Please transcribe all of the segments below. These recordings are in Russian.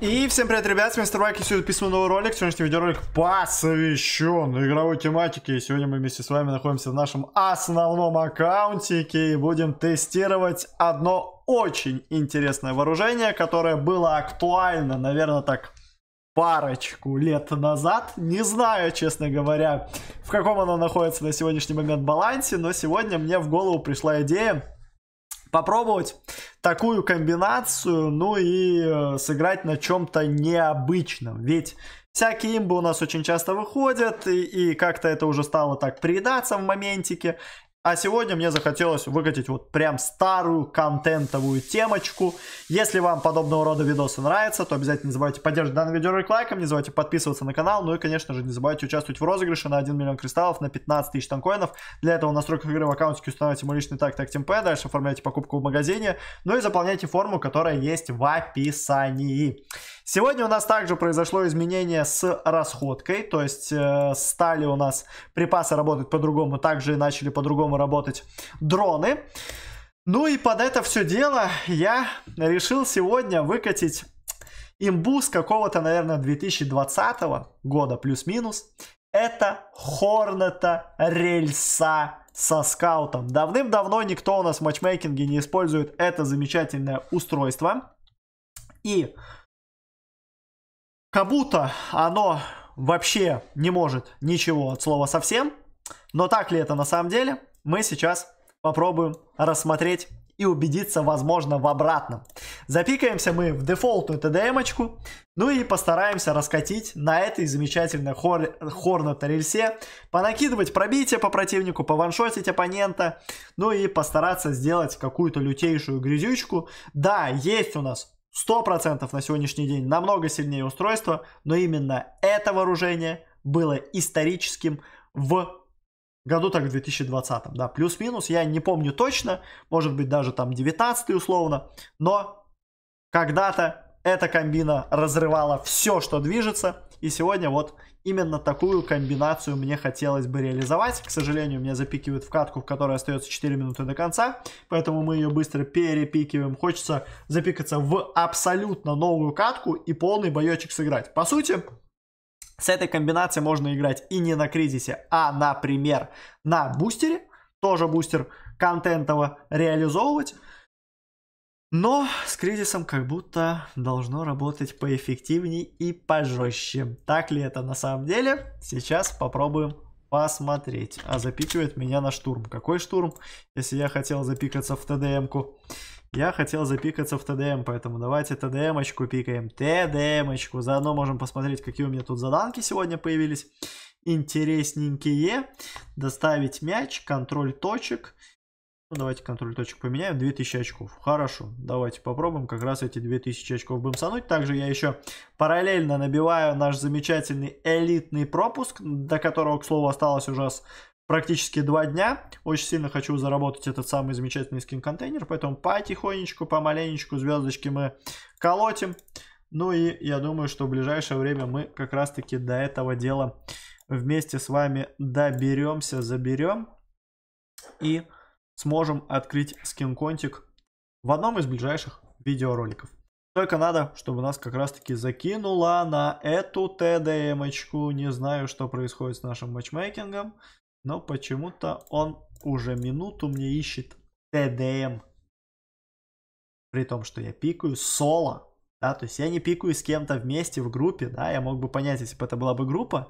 И всем привет, ребят, с вами Старбайк, и сегодня письмо новый ролик. Сегодняшний видеоролик посвящен игровой тематике. И сегодня мы вместе с вами находимся в нашем основном аккаунтике и будем тестировать одно очень интересное вооружение, которое было актуально, наверное, так парочку лет назад. Не знаю, честно говоря, в каком оно находится на сегодняшний момент балансе, но сегодня мне в голову пришла идея попробовать такую комбинацию, ну и э, сыграть на чем-то необычном. Ведь всякие имбы у нас очень часто выходят, и, и как-то это уже стало так приедаться в моментике. А сегодня мне захотелось выкатить вот прям старую контентовую темочку. Если вам подобного рода видосы нравятся, то обязательно не забывайте поддерживать данный видеоролик лайком, не забывайте подписываться на канал, ну и, конечно же, не забывайте участвовать в розыгрыше на 1 миллион кристаллов на 15 тысяч танкоинов. Для этого в настройках игры в аккаунтике установите мой личный так ТМП, дальше оформляйте покупку в магазине, ну и заполняйте форму, которая есть в описании. Сегодня у нас также произошло изменение с расходкой, то есть э, стали у нас припасы работать по-другому, также начали по-другому работать. Дроны. Ну и под это все дело я решил сегодня выкатить имбу с какого-то, наверное, 2020 года плюс-минус. Это Хорнета рельса со скаутом. Давным-давно никто у нас в матчмейкинге не использует это замечательное устройство. И как будто оно вообще не может ничего от слова совсем. Но так ли это на самом деле? мы сейчас попробуем рассмотреть и убедиться, возможно, в обратном. Запикаемся мы в дефолтную ТДМочку, ну и постараемся раскатить на этой замечательной хор... хорнутой рельсе, понакидывать пробитие по противнику, пованшотить оппонента, ну и постараться сделать какую-то лютейшую грязючку. Да, есть у нас 100% на сегодняшний день намного сильнее устройство, но именно это вооружение было историческим в году так в 2020, да, плюс-минус, я не помню точно, может быть даже там 19 условно, но когда-то эта комбина разрывала все, что движется, и сегодня вот именно такую комбинацию мне хотелось бы реализовать. К сожалению, меня запикивают в катку, в которой остается 4 минуты до конца, поэтому мы ее быстро перепикиваем. Хочется запикаться в абсолютно новую катку и полный боечек сыграть. По сути, с этой комбинацией можно играть и не на кризисе, а, например, на бустере, тоже бустер контентово реализовывать. Но с кризисом как будто должно работать поэффективней и пожестче. Так ли это на самом деле? Сейчас попробуем посмотреть. А запикивает меня на штурм. Какой штурм? Если я хотел запикаться в ТДМ-ку. Я хотел запикаться в ТДМ, поэтому давайте ТДМ-очку пикаем. ТДМ-очку. Заодно можем посмотреть, какие у меня тут заданки сегодня появились. Интересненькие. Доставить мяч, контроль точек ну, давайте контроль точек поменяем. 2000 очков. Хорошо. Давайте попробуем как раз эти 2000 очков бомсануть. Также я еще параллельно набиваю наш замечательный элитный пропуск, до которого, к слову, осталось уже практически два дня. Очень сильно хочу заработать этот самый замечательный скин-контейнер, поэтому потихонечку, помаленечку звездочки мы колотим. Ну и я думаю, что в ближайшее время мы как раз-таки до этого дела вместе с вами доберемся, заберем. И сможем открыть скин-контик в одном из ближайших видеороликов. Только надо, чтобы нас как раз таки закинула на эту ТДМ-очку. Не знаю, что происходит с нашим матчмейкингом, но почему-то он уже минуту мне ищет ТДМ. При том, что я пикаю соло. Да, то есть я не пикаю с кем-то вместе в группе, да, я мог бы понять, если бы это была бы группа,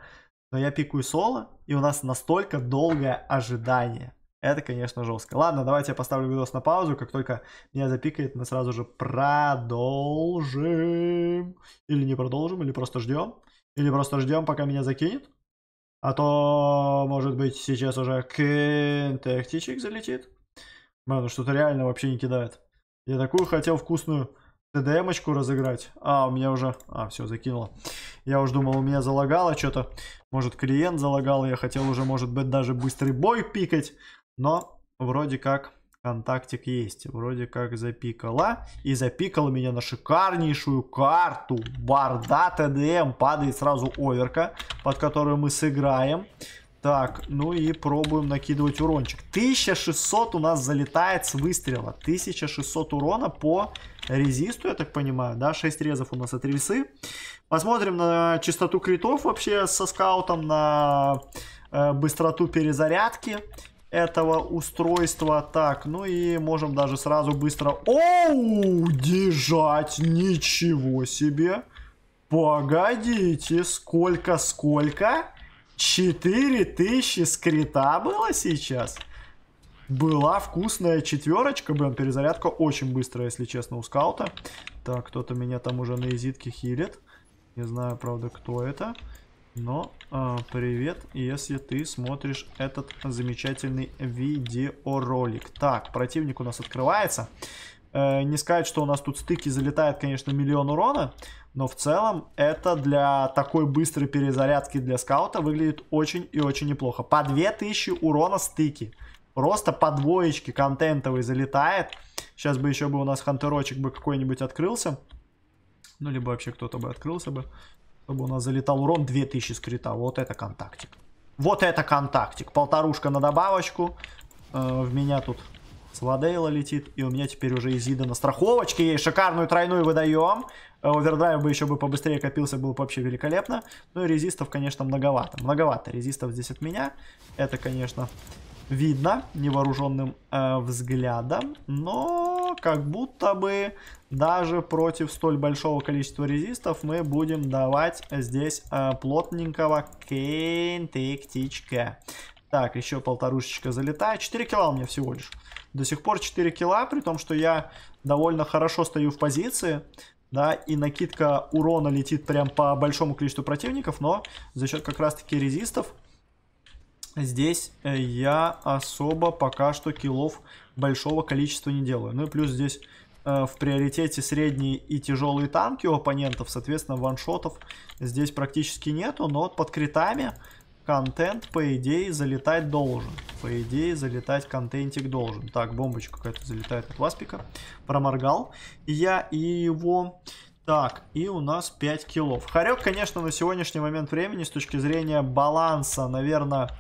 но я пикаю соло, и у нас настолько долгое ожидание. Это, конечно, жестко. Ладно, давайте я поставлю видос на паузу. Как только меня запикает, мы сразу же продолжим. Или не продолжим, или просто ждем. Или просто ждем, пока меня закинет. А то, может быть, сейчас уже кентектичек залетит. Блин, ну что-то реально вообще не кидает. Я такую хотел вкусную ТДМочку разыграть. А, у меня уже... А, все, закинуло. Я уже думал, у меня залагало что-то. Может, клиент залагал. Я хотел уже, может быть, даже быстрый бой пикать. Но вроде как контактик есть. Вроде как запикала. И запикала меня на шикарнейшую карту. Барда ТДМ. Падает сразу оверка, под которую мы сыграем. Так, ну и пробуем накидывать урончик. 1600 у нас залетает с выстрела. 1600 урона по резисту, я так понимаю, да? 6 резов у нас от рельсы. Посмотрим на частоту критов вообще со скаутом, на э, быстроту перезарядки этого устройства. Так, ну и можем даже сразу быстро... Оу, держать, ничего себе. Погодите, сколько, сколько? 4000 скрита было сейчас? Была вкусная четверочка, блин, перезарядка очень быстрая, если честно, у скаута. Так, кто-то меня там уже на изитке хилит. Не знаю, правда, кто это. Но э, привет, если ты смотришь этот замечательный видеоролик. Так, противник у нас открывается. Э, не сказать, что у нас тут стыки залетает, конечно, миллион урона. Но в целом это для такой быстрой перезарядки для скаута выглядит очень и очень неплохо. По 2000 урона стыки. Просто по двоечке контентовый залетает. Сейчас бы еще бы у нас хантерочек бы какой-нибудь открылся. Ну, либо вообще кто-то бы открылся бы. Чтобы у нас залетал урон 2000 скрита. Вот это контактик. Вот это контактик. Полторушка на добавочку. Э, в меня тут Свадейла летит. И у меня теперь уже Изида на страховочке. Ей шикарную тройную выдаем. Э, овердрайв бы еще бы побыстрее копился, было бы вообще великолепно. Ну и резистов, конечно, многовато. Многовато резистов здесь от меня. Это, конечно, видно невооруженным э, взглядом, но как будто бы даже против столь большого количества резистов мы будем давать здесь э, плотненького кейнтектичка. Так, еще полторушечка залетает. 4 килла у меня всего лишь. До сих пор 4 килла, при том, что я довольно хорошо стою в позиции. Да, и накидка урона летит прям по большому количеству противников, но за счет как раз-таки резистов Здесь э, я особо пока что килов большого количества не делаю. Ну и плюс здесь э, в приоритете средние и тяжелые танки у оппонентов. Соответственно, ваншотов здесь практически нету. Но вот под критами контент, по идее, залетать должен. По идее, залетать контентик должен. Так, бомбочка какая-то залетает от Васпика. Проморгал. Я и его... Э, так, и у нас 5 киллов. Харек, конечно, на сегодняшний момент времени с точки зрения баланса, наверное,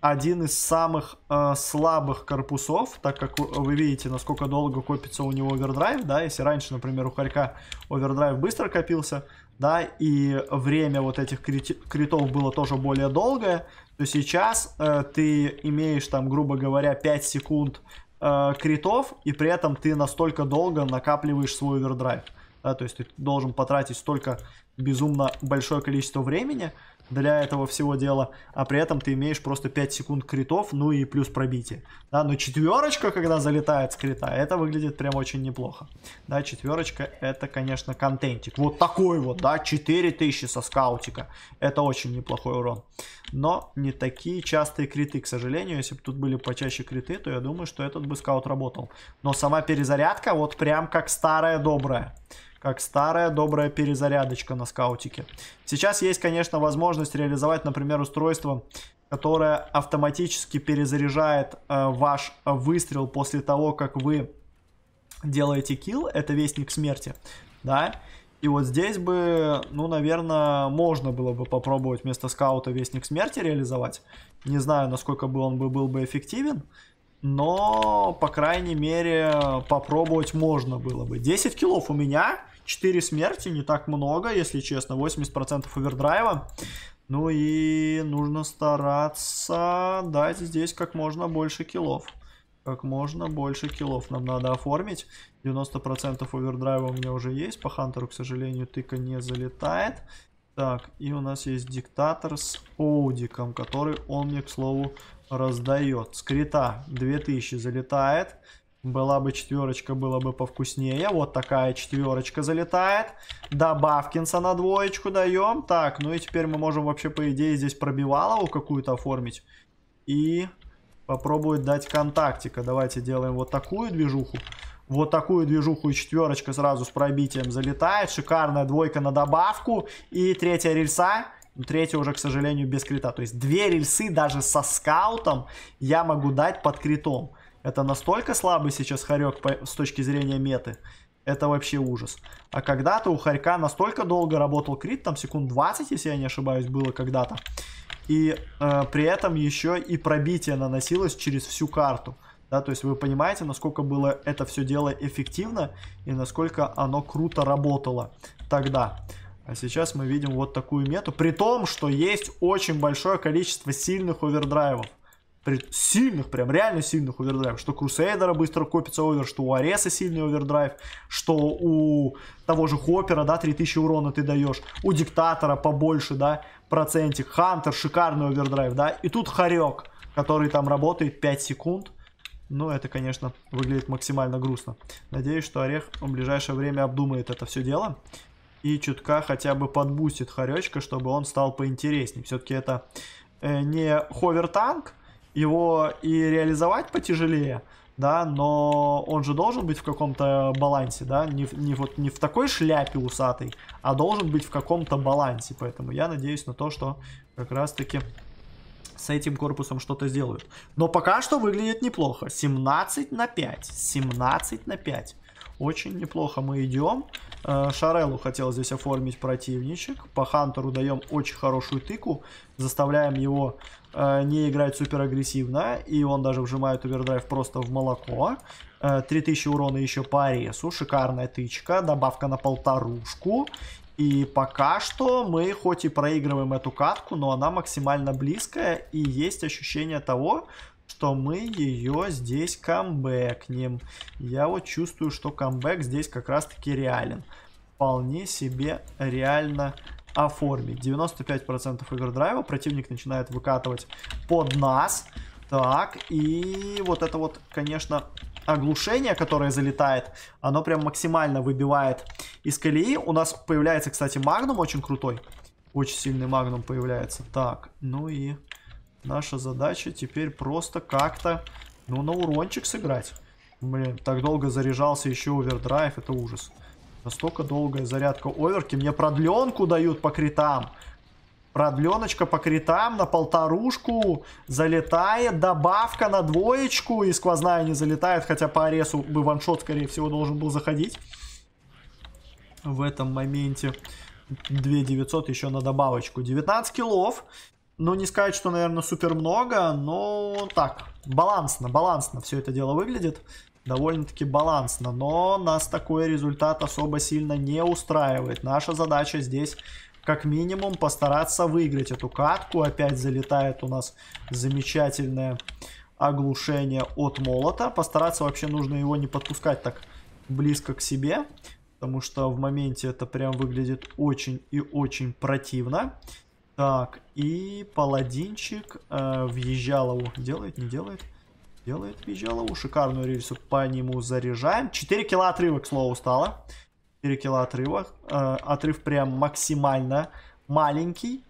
один из самых э, слабых корпусов, так как вы, видите, насколько долго копится у него овердрайв, да, если раньше, например, у Харька овердрайв быстро копился, да, и время вот этих крит критов было тоже более долгое, то сейчас э, ты имеешь там, грубо говоря, 5 секунд э, критов, и при этом ты настолько долго накапливаешь свой овердрайв да, то есть ты должен потратить столько безумно большое количество времени для этого всего дела, а при этом ты имеешь просто 5 секунд критов, ну и плюс пробитие, да, но четверочка, когда залетает с крита, это выглядит прям очень неплохо, да, четверочка это, конечно, контентик, вот такой вот, да, 4000 со скаутика, это очень неплохой урон но не такие частые криты, к сожалению. Если бы тут были почаще криты, то я думаю, что этот бы скаут работал. Но сама перезарядка вот прям как старая добрая. Как старая добрая перезарядочка на скаутике. Сейчас есть, конечно, возможность реализовать, например, устройство, которое автоматически перезаряжает э, ваш выстрел после того, как вы делаете килл. Это вестник смерти, да. И вот здесь бы, ну, наверное, можно было бы попробовать вместо скаута Вестник Смерти реализовать. Не знаю, насколько бы он бы был бы эффективен, но, по крайней мере, попробовать можно было бы. 10 киллов у меня, 4 смерти, не так много, если честно, 80% овердрайва. Ну и нужно стараться дать здесь как можно больше киллов как можно больше киллов нам надо оформить. 90% овердрайва у меня уже есть. По Хантеру, к сожалению, тыка не залетает. Так, и у нас есть диктатор с Оудиком, который он мне, к слову, раздает. Скрита 2000 залетает. Была бы четверочка, было бы повкуснее. Вот такая четверочка залетает. Добавкинса на двоечку даем. Так, ну и теперь мы можем вообще, по идее, здесь пробивалову какую-то оформить. И попробует дать контактика. Давайте делаем вот такую движуху. Вот такую движуху и четверочка сразу с пробитием залетает. Шикарная двойка на добавку. И третья рельса. Ну, третья уже, к сожалению, без крита. То есть две рельсы даже со скаутом я могу дать под критом. Это настолько слабый сейчас хорек по, с точки зрения меты. Это вообще ужас. А когда-то у Харька настолько долго работал крит, там секунд 20, если я не ошибаюсь, было когда-то и э, при этом еще и пробитие наносилось через всю карту. Да, то есть вы понимаете, насколько было это все дело эффективно и насколько оно круто работало тогда. А сейчас мы видим вот такую мету, при том, что есть очень большое количество сильных овердрайвов. При... Сильных, прям реально сильных овердрайвов. Что у Крусейдера быстро копится овер, что у Ареса сильный овердрайв, что у того же Хоппера, да, 3000 урона ты даешь, у Диктатора побольше, да, процентик. Хантер, шикарный овердрайв, да. И тут Харек, который там работает 5 секунд. Ну, это, конечно, выглядит максимально грустно. Надеюсь, что Орех в ближайшее время обдумает это все дело. И чутка хотя бы подбустит Харечка, чтобы он стал поинтереснее. Все-таки это э, не ховер-танк, его и реализовать потяжелее – да, но он же должен быть в каком-то балансе, да, не, не, вот, не в такой шляпе усатый, а должен быть в каком-то балансе, поэтому я надеюсь на то, что как раз-таки с этим корпусом что-то сделают. Но пока что выглядит неплохо, 17 на 5, 17 на 5. Очень неплохо мы идем. Э, Шарелу хотел здесь оформить противничек. По Хантеру даем очень хорошую тыку. Заставляем его Э, не играет супер агрессивно, и он даже вжимает овердрайв просто в молоко. 3000 э, урона еще по аресу, шикарная тычка, добавка на полторушку. И пока что мы хоть и проигрываем эту катку, но она максимально близкая, и есть ощущение того, что мы ее здесь камбэкнем. Я вот чувствую, что камбэк здесь как раз таки реален. Вполне себе реально о оформить. 95% овердрайва противник начинает выкатывать под нас. Так, и вот это вот, конечно, оглушение, которое залетает, оно прям максимально выбивает из колеи. У нас появляется, кстати, магнум очень крутой. Очень сильный магнум появляется. Так, ну и наша задача теперь просто как-то, ну, на урончик сыграть. Блин, так долго заряжался еще овердрайв, это Ужас. Настолько долгая зарядка оверки. Мне продленку дают по критам. Продленочка по критам на полторушку. Залетает. Добавка на двоечку. И сквозная не залетает. Хотя по аресу бы ваншот, скорее всего, должен был заходить. В этом моменте 2900 еще на добавочку. 19 килов. Ну, не сказать, что, наверное, супер много, но так, балансно, балансно все это дело выглядит довольно-таки балансно, но нас такой результат особо сильно не устраивает. Наша задача здесь как минимум постараться выиграть эту катку. Опять залетает у нас замечательное оглушение от молота. Постараться вообще нужно его не подпускать так близко к себе, потому что в моменте это прям выглядит очень и очень противно. Так, и паладинчик э, в Ежалову делает, не делает? Делает Визелову. Шикарную рельсу по нему заряжаем. 4 кило отрыва, к слову, стало. 4 кило отрыва. Э, отрыв прям максимально маленький.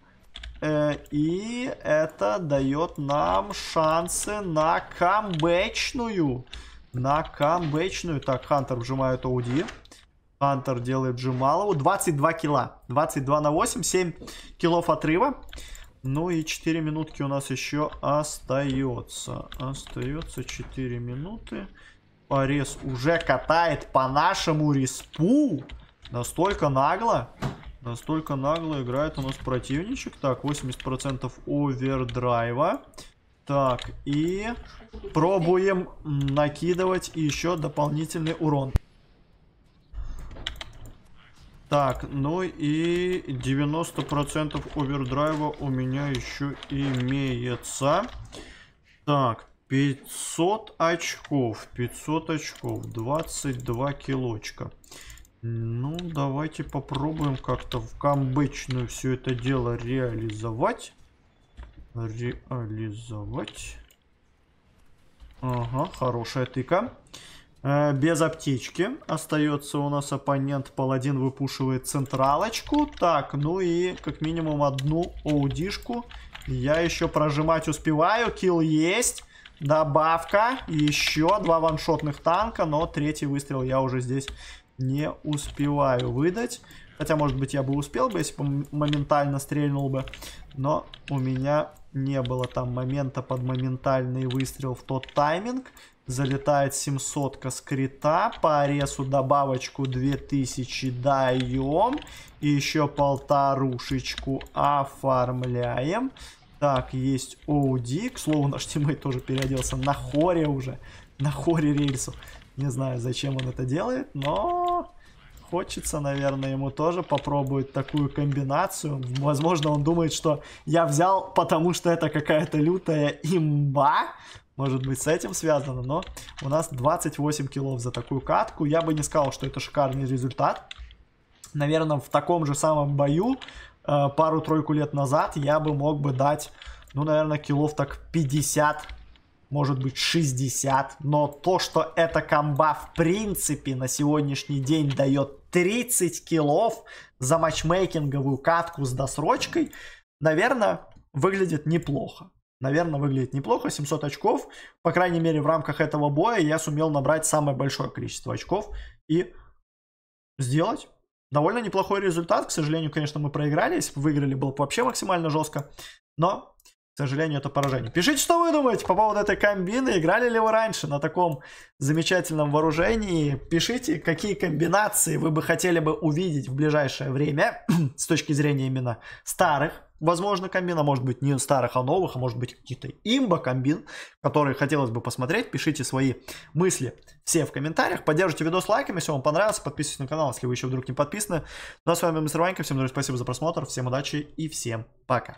Э, и это дает нам шансы на камбэчную. На камбэчную. Так, Хантер вжимает Ауди. Хантер делает Джималову. 22 кило. 22 на 8. 7 килов отрыва. Ну и 4 минутки у нас еще остается. Остается 4 минуты. Порез уже катает по нашему респу. Настолько нагло. Настолько нагло играет у нас противничек. Так, 80% овердрайва. Так, и пробуем накидывать еще дополнительный урон. Так, ну и 90% овердрайва у меня еще имеется. Так, 500 очков, 500 очков, 22 килочка. Ну, давайте попробуем как-то в камбэчную все это дело реализовать. Реализовать. Ага, хорошая тыка. Э, без аптечки. Остается у нас оппонент. Паладин выпушивает централочку. Так, ну и как минимум одну оудишку. Я еще прожимать успеваю. Килл есть. Добавка. Еще два ваншотных танка. Но третий выстрел я уже здесь не успеваю выдать. Хотя, может быть, я бы успел бы, если бы моментально стрельнул бы. Но у меня не было там момента под моментальный выстрел в тот тайминг. Залетает 700 с крита. По аресу добавочку 2000 даем. И еще полторушечку оформляем. Так, есть OD. К слову, наш тиммейт тоже переоделся на хоре уже. На хоре рельсу. Не знаю, зачем он это делает, но хочется, наверное, ему тоже попробовать такую комбинацию. Возможно, он думает, что я взял, потому что это какая-то лютая имба. Может быть, с этим связано, но у нас 28 килов за такую катку. Я бы не сказал, что это шикарный результат. Наверное, в таком же самом бою э, пару-тройку лет назад я бы мог бы дать, ну, наверное, килов так 50 может быть 60, но то, что эта комба в принципе на сегодняшний день дает 30 килов за матчмейкинговую катку с досрочкой, наверное, выглядит неплохо. Наверное, выглядит неплохо. 700 очков, по крайней мере, в рамках этого боя я сумел набрать самое большое количество очков и сделать довольно неплохой результат. К сожалению, конечно, мы проиграли. выиграли, было бы вообще максимально жестко. Но к сожалению, это поражение. Пишите, что вы думаете по поводу этой комбины. Играли ли вы раньше на таком замечательном вооружении? Пишите, какие комбинации вы бы хотели бы увидеть в ближайшее время с точки зрения именно старых возможно, комбина может быть не старых, а новых, а может быть какие то имба комбин, которые хотелось бы посмотреть. Пишите свои мысли все в комментариях. Поддержите видос лайками, если вам понравился. Подписывайтесь на канал, если вы еще вдруг не подписаны. Ну а с вами Мистер Ванька. Всем, друзья, спасибо за просмотр. Всем удачи и всем пока.